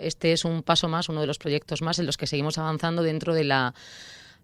Este es un paso más, uno de los proyectos más en los que seguimos avanzando dentro de la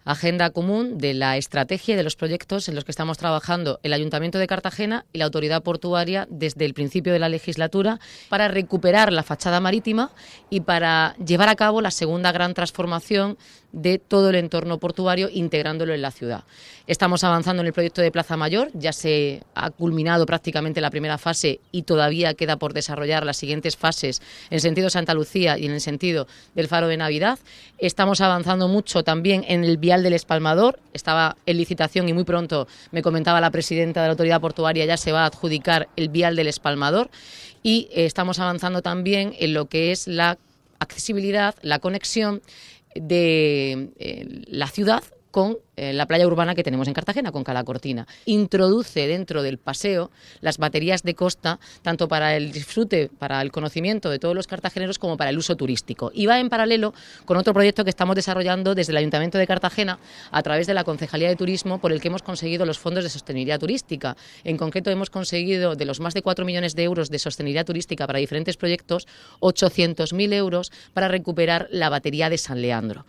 agenda común de la estrategia de los proyectos en los que estamos trabajando el Ayuntamiento de Cartagena y la Autoridad Portuaria desde el principio de la legislatura para recuperar la fachada marítima y para llevar a cabo la segunda gran transformación de todo el entorno portuario integrándolo en la ciudad. Estamos avanzando en el proyecto de Plaza Mayor, ya se ha culminado prácticamente la primera fase y todavía queda por desarrollar las siguientes fases en sentido Santa Lucía y en el sentido del Faro de Navidad. Estamos avanzando mucho también en el viaje del Espalmador. Estaba en licitación y muy pronto me comentaba la presidenta de la autoridad portuaria ya se va a adjudicar el vial del Espalmador. Y eh, estamos avanzando también en lo que es la accesibilidad, la conexión de eh, la ciudad con eh, la playa urbana que tenemos en Cartagena, con Cortina. Introduce dentro del paseo las baterías de costa, tanto para el disfrute, para el conocimiento de todos los cartageneros, como para el uso turístico. Y va en paralelo con otro proyecto que estamos desarrollando desde el Ayuntamiento de Cartagena, a través de la Concejalía de Turismo, por el que hemos conseguido los fondos de sostenibilidad turística. En concreto, hemos conseguido de los más de 4 millones de euros de sostenibilidad turística para diferentes proyectos, 800.000 euros para recuperar la batería de San Leandro.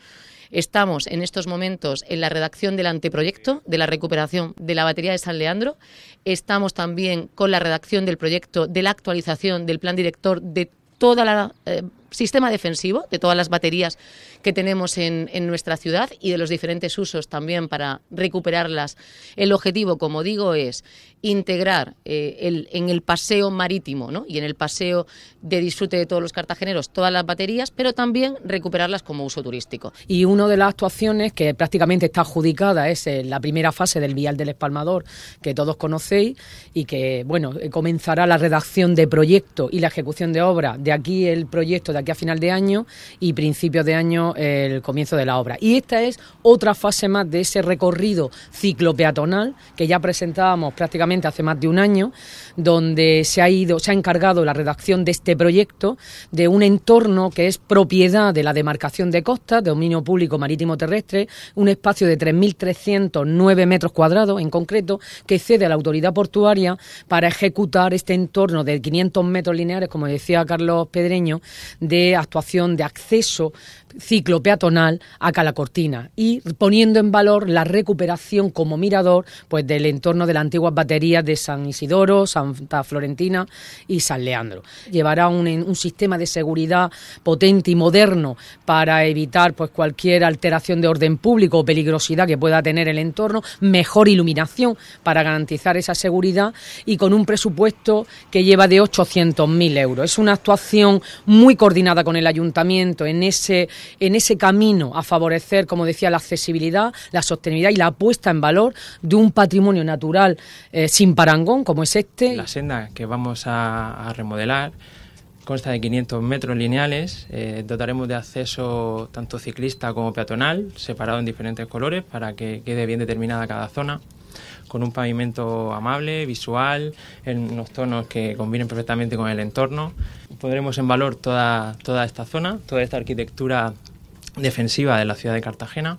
Estamos en estos momentos en la redacción del anteproyecto de la recuperación de la batería de San Leandro. Estamos también con la redacción del proyecto de la actualización del plan director de toda la eh, sistema defensivo de todas las baterías que tenemos en, nuestra ciudad y de los diferentes usos también para recuperarlas. El objetivo, como digo, es integrar eh, el, en el paseo marítimo ¿no? y en el paseo de disfrute de todos los cartageneros todas las baterías, pero también recuperarlas como uso turístico. Y una de las actuaciones que prácticamente está adjudicada es eh, la primera fase del Vial del Espalmador, que todos conocéis, y que bueno eh, comenzará la redacción de proyecto y la ejecución de obra de aquí el proyecto de aquí a final de año y principios de año el comienzo de la obra. Y esta es otra fase más de ese recorrido ciclopeatonal que ya presentábamos prácticamente hace más de un año, donde se ha ido, se ha encargado la redacción de este proyecto de un entorno que es propiedad de la demarcación de costas, de dominio público marítimo terrestre, un espacio de 3.309 metros cuadrados en concreto, que cede a la autoridad portuaria para ejecutar este entorno de 500 metros lineares, como decía Carlos Pedreño, de actuación de acceso ciclo peatonal a Cortina... y poniendo en valor la recuperación como mirador pues del entorno de las antiguas baterías de San Isidoro, Santa Florentina y San Leandro. Llevará un, un sistema de seguridad potente y moderno para evitar pues cualquier alteración de orden público o peligrosidad que pueda tener el entorno, mejor iluminación para garantizar esa seguridad y con un presupuesto que lleva de 800.000 euros. Es una actuación muy coordinada coordinada con el ayuntamiento en ese, en ese camino a favorecer, como decía, la accesibilidad, la sostenibilidad y la puesta en valor de un patrimonio natural eh, sin parangón como es este. La senda que vamos a, remodelar consta de 500 metros lineales, eh, dotaremos de acceso tanto ciclista como peatonal, separado en diferentes colores para que quede bien determinada cada zona con un pavimento amable, visual, en unos tonos que combinen perfectamente con el entorno. Pondremos en valor toda, esta zona, toda esta arquitectura defensiva de la ciudad de Cartagena.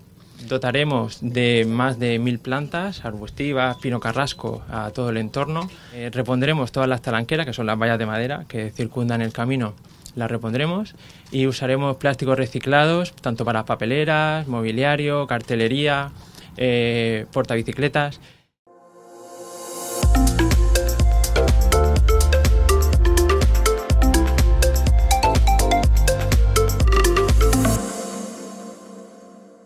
Dotaremos de más de mil plantas arbustivas, pino carrasco a todo el entorno. Eh, repondremos todas las talanqueras, que son las vallas de madera que circundan el camino, las repondremos y usaremos plásticos reciclados, tanto para papeleras, mobiliario, cartelería, eh, portabicicletas